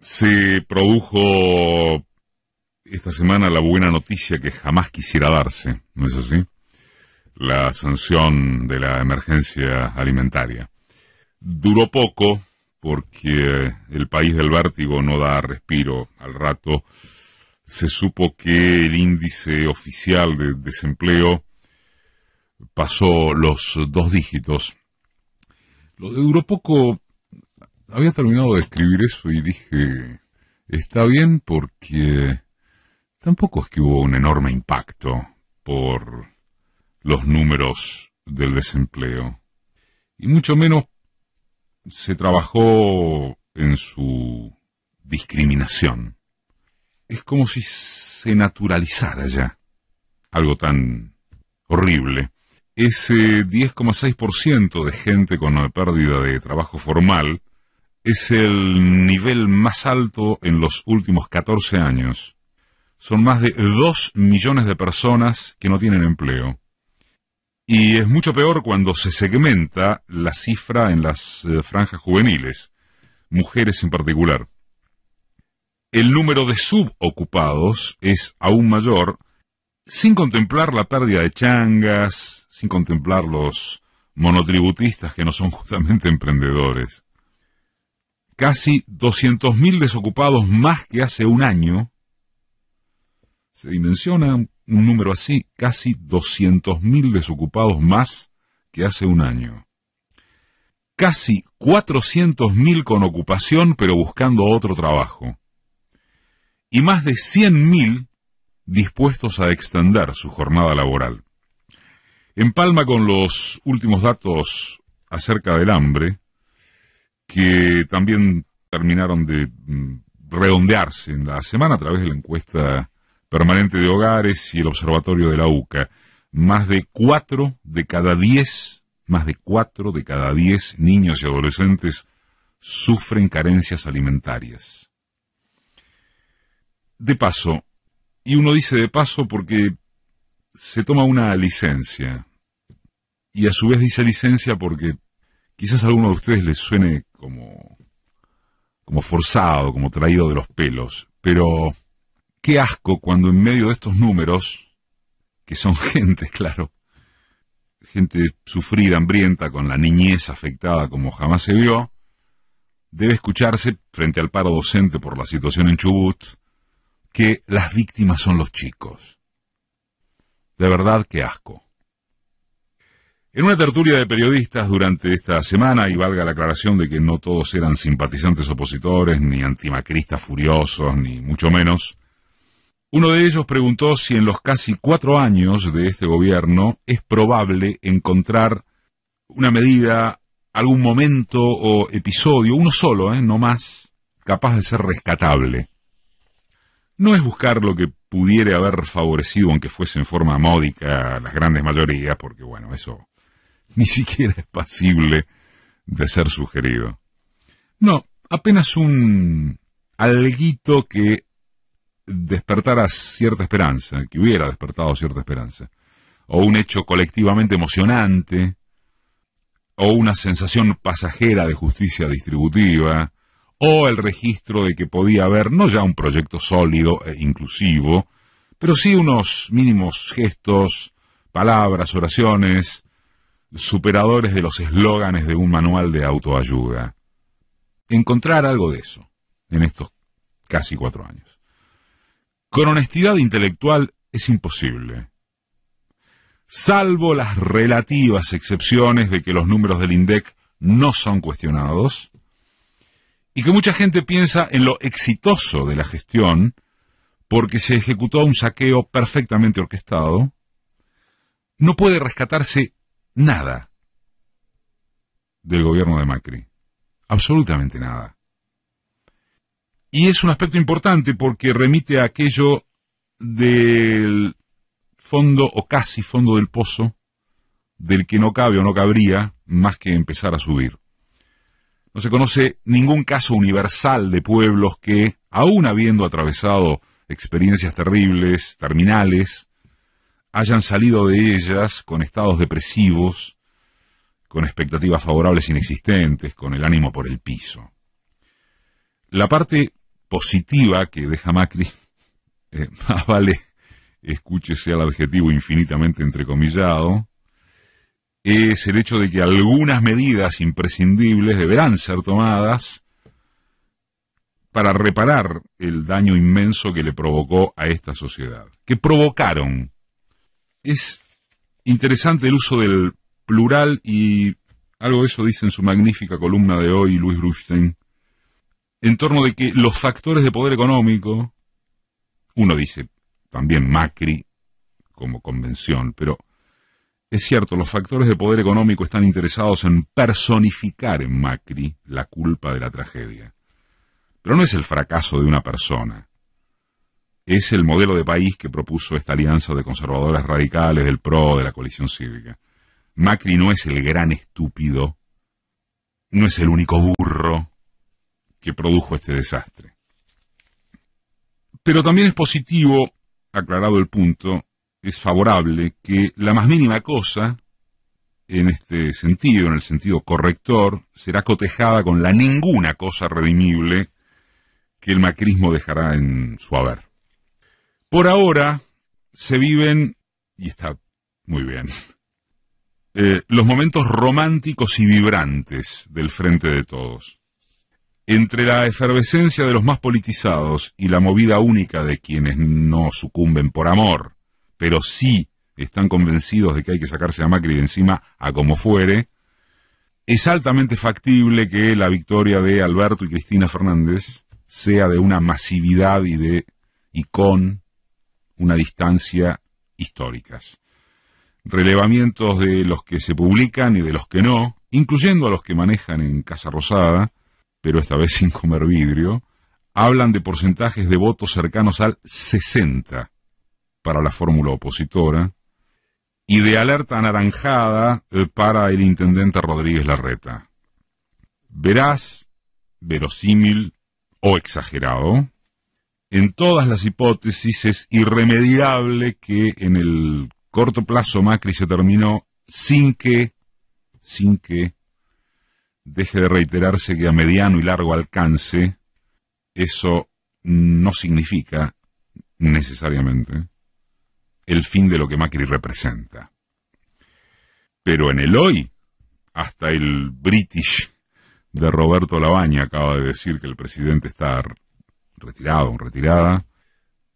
se produjo esta semana la buena noticia que jamás quisiera darse, ¿no es así? La sanción de la emergencia alimentaria. Duró poco porque el país del vértigo no da respiro al rato. Se supo que el índice oficial de desempleo pasó los dos dígitos. Lo de duró poco había terminado de escribir eso y dije, está bien porque tampoco es que hubo un enorme impacto por los números del desempleo. Y mucho menos se trabajó en su discriminación. Es como si se naturalizara ya algo tan horrible. Ese 10,6% de gente con pérdida de trabajo formal es el nivel más alto en los últimos 14 años. Son más de 2 millones de personas que no tienen empleo. Y es mucho peor cuando se segmenta la cifra en las eh, franjas juveniles, mujeres en particular. El número de subocupados es aún mayor, sin contemplar la pérdida de changas, sin contemplar los monotributistas que no son justamente emprendedores casi 200.000 desocupados más que hace un año, se dimensiona un número así, casi 200.000 desocupados más que hace un año. Casi 400.000 con ocupación pero buscando otro trabajo. Y más de 100.000 dispuestos a extender su jornada laboral. En palma con los últimos datos acerca del hambre, que también terminaron de mm, redondearse en la semana a través de la encuesta permanente de hogares y el observatorio de la UCA. Más de cuatro de cada diez, más de cuatro de cada diez niños y adolescentes sufren carencias alimentarias. De paso, y uno dice de paso porque se toma una licencia, y a su vez dice licencia porque quizás a alguno de ustedes les suene como, como forzado, como traído de los pelos, pero qué asco cuando en medio de estos números, que son gente, claro, gente sufrida, hambrienta, con la niñez afectada como jamás se vio, debe escucharse, frente al paro docente por la situación en Chubut, que las víctimas son los chicos. De verdad, qué asco. En una tertulia de periodistas durante esta semana, y valga la aclaración de que no todos eran simpatizantes opositores, ni antimacristas furiosos, ni mucho menos, uno de ellos preguntó si en los casi cuatro años de este gobierno es probable encontrar una medida, algún momento o episodio, uno solo, eh, no más, capaz de ser rescatable. No es buscar lo que pudiera haber favorecido, aunque fuese en forma módica, a las grandes mayorías, porque bueno, eso ni siquiera es pasible de ser sugerido. No, apenas un alguito que despertara cierta esperanza, que hubiera despertado cierta esperanza, o un hecho colectivamente emocionante, o una sensación pasajera de justicia distributiva, o el registro de que podía haber no ya un proyecto sólido e inclusivo, pero sí unos mínimos gestos, palabras, oraciones, superadores de los eslóganes de un manual de autoayuda. Encontrar algo de eso en estos casi cuatro años. Con honestidad intelectual es imposible. Salvo las relativas excepciones de que los números del INDEC no son cuestionados y que mucha gente piensa en lo exitoso de la gestión porque se ejecutó un saqueo perfectamente orquestado, no puede rescatarse nada del gobierno de Macri. Absolutamente nada. Y es un aspecto importante porque remite a aquello del fondo o casi fondo del pozo del que no cabe o no cabría más que empezar a subir. No se conoce ningún caso universal de pueblos que, aún habiendo atravesado experiencias terribles, terminales, hayan salido de ellas con estados depresivos, con expectativas favorables inexistentes, con el ánimo por el piso. La parte positiva que deja Macri, eh, más vale escúchese al adjetivo infinitamente entrecomillado, es el hecho de que algunas medidas imprescindibles deberán ser tomadas para reparar el daño inmenso que le provocó a esta sociedad, que provocaron es interesante el uso del plural y algo de eso dice en su magnífica columna de hoy Luis Brustein, en torno de que los factores de poder económico, uno dice también Macri como convención, pero es cierto, los factores de poder económico están interesados en personificar en Macri la culpa de la tragedia. Pero no es el fracaso de una persona, es el modelo de país que propuso esta alianza de conservadores radicales, del PRO, de la coalición cívica. Macri no es el gran estúpido, no es el único burro que produjo este desastre. Pero también es positivo, aclarado el punto, es favorable que la más mínima cosa, en este sentido, en el sentido corrector, será cotejada con la ninguna cosa redimible que el macrismo dejará en su haber. Por ahora se viven, y está muy bien, eh, los momentos románticos y vibrantes del frente de todos. Entre la efervescencia de los más politizados y la movida única de quienes no sucumben por amor, pero sí están convencidos de que hay que sacarse a Macri de encima a como fuere, es altamente factible que la victoria de Alberto y Cristina Fernández sea de una masividad y de y con una distancia históricas. Relevamientos de los que se publican y de los que no, incluyendo a los que manejan en Casa Rosada, pero esta vez sin comer vidrio, hablan de porcentajes de votos cercanos al 60 para la fórmula opositora y de alerta anaranjada eh, para el intendente Rodríguez Larreta. Verás, verosímil o exagerado, en todas las hipótesis es irremediable que en el corto plazo Macri se terminó sin que, sin que deje de reiterarse que a mediano y largo alcance eso no significa necesariamente el fin de lo que Macri representa. Pero en el hoy, hasta el British de Roberto Labaña acaba de decir que el presidente está retirado, retirada.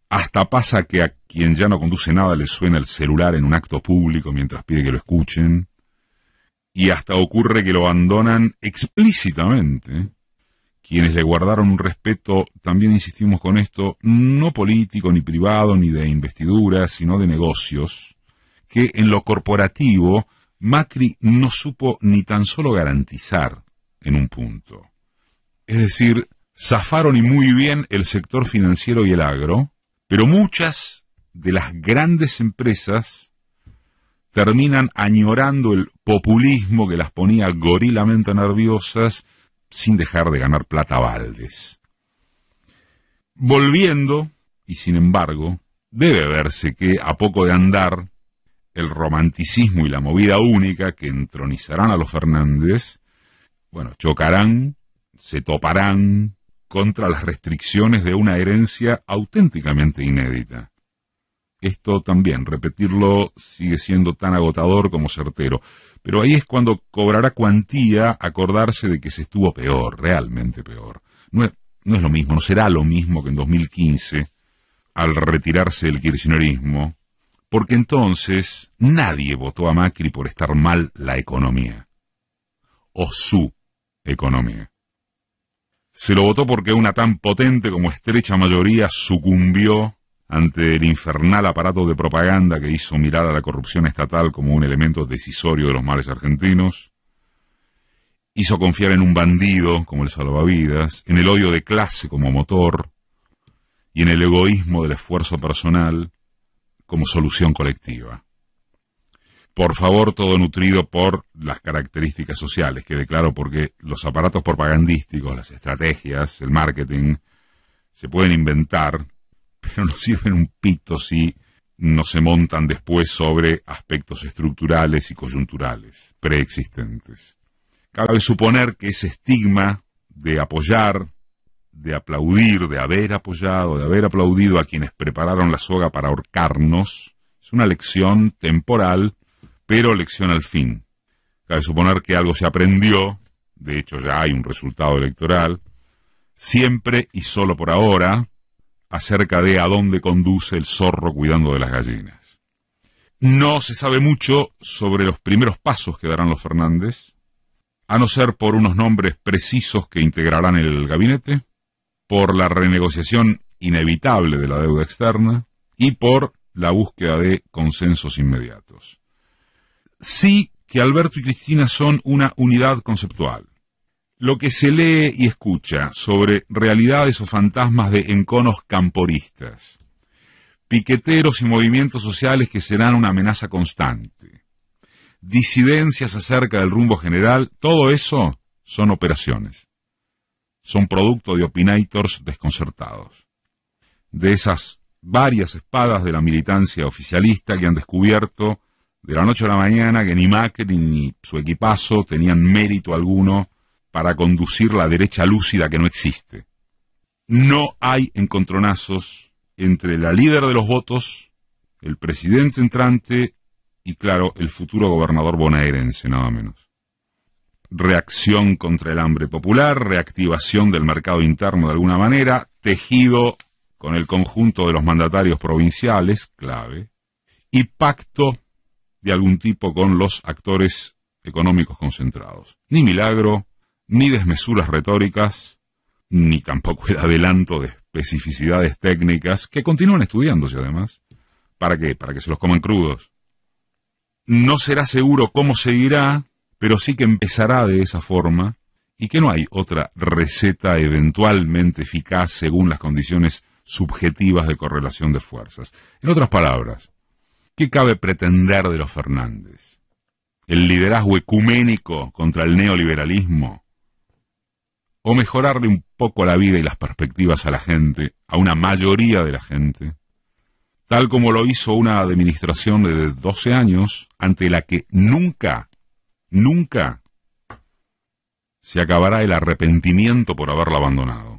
Hasta pasa que a quien ya no conduce nada le suena el celular en un acto público mientras pide que lo escuchen. Y hasta ocurre que lo abandonan explícitamente. Quienes le guardaron un respeto, también insistimos con esto, no político, ni privado, ni de investidura, sino de negocios, que en lo corporativo Macri no supo ni tan solo garantizar en un punto. Es decir, zafaron y muy bien el sector financiero y el agro, pero muchas de las grandes empresas terminan añorando el populismo que las ponía gorilamente nerviosas sin dejar de ganar plata baldes. Volviendo, y sin embargo, debe verse que a poco de andar, el romanticismo y la movida única que entronizarán a los Fernández, bueno, chocarán, se toparán, contra las restricciones de una herencia auténticamente inédita. Esto también, repetirlo, sigue siendo tan agotador como certero, pero ahí es cuando cobrará cuantía acordarse de que se estuvo peor, realmente peor. No es, lo mismo, no será lo mismo que en 2015, al retirarse del kirchnerismo, porque entonces nadie votó a Macri por estar mal la economía, o su economía. Se lo votó porque una tan potente como estrecha mayoría sucumbió ante el infernal aparato de propaganda que hizo mirar a la corrupción estatal como un elemento decisorio de los males argentinos, hizo confiar en un bandido como el salvavidas, en el odio de clase como motor y en el egoísmo del esfuerzo personal como solución colectiva por favor, todo nutrido por las características sociales, quede claro, porque los aparatos propagandísticos, las estrategias, el marketing, se pueden inventar, pero no sirven un pito si no se montan después sobre aspectos estructurales y coyunturales preexistentes. Cabe suponer que ese estigma de apoyar, de aplaudir, de haber apoyado, de haber aplaudido a quienes prepararon la soga para ahorcarnos, es una lección temporal pero lección al fin. Cabe suponer que algo se aprendió, de hecho ya hay un resultado electoral, siempre y solo por ahora, acerca de a dónde conduce el zorro cuidando de las gallinas. No se sabe mucho sobre los primeros pasos que darán los Fernández, a no ser por unos nombres precisos que integrarán el gabinete, por la renegociación inevitable de la deuda externa y por la búsqueda de consensos inmediatos sí que Alberto y Cristina son una unidad conceptual. Lo que se lee y escucha sobre realidades o fantasmas de enconos camporistas, piqueteros y movimientos sociales que serán una amenaza constante, disidencias acerca del rumbo general, todo eso son operaciones. Son producto de opinators desconcertados. De esas varias espadas de la militancia oficialista que han descubierto de la noche a la mañana que ni Macri ni su equipazo tenían mérito alguno para conducir la derecha lúcida que no existe. No hay encontronazos entre la líder de los votos, el presidente entrante y, claro, el futuro gobernador bonaerense, nada menos. Reacción contra el hambre popular, reactivación del mercado interno de alguna manera, tejido con el conjunto de los mandatarios provinciales, clave, y pacto de algún tipo con los actores económicos concentrados. Ni milagro, ni desmesuras retóricas, ni tampoco el adelanto de especificidades técnicas que continúan estudiándose además. ¿Para qué? Para que se los coman crudos. No será seguro cómo seguirá, pero sí que empezará de esa forma y que no hay otra receta eventualmente eficaz según las condiciones subjetivas de correlación de fuerzas. En otras palabras, ¿Qué cabe pretender de los Fernández? ¿El liderazgo ecuménico contra el neoliberalismo? ¿O mejorarle un poco la vida y las perspectivas a la gente, a una mayoría de la gente? Tal como lo hizo una administración de 12 años ante la que nunca, nunca se acabará el arrepentimiento por haberla abandonado.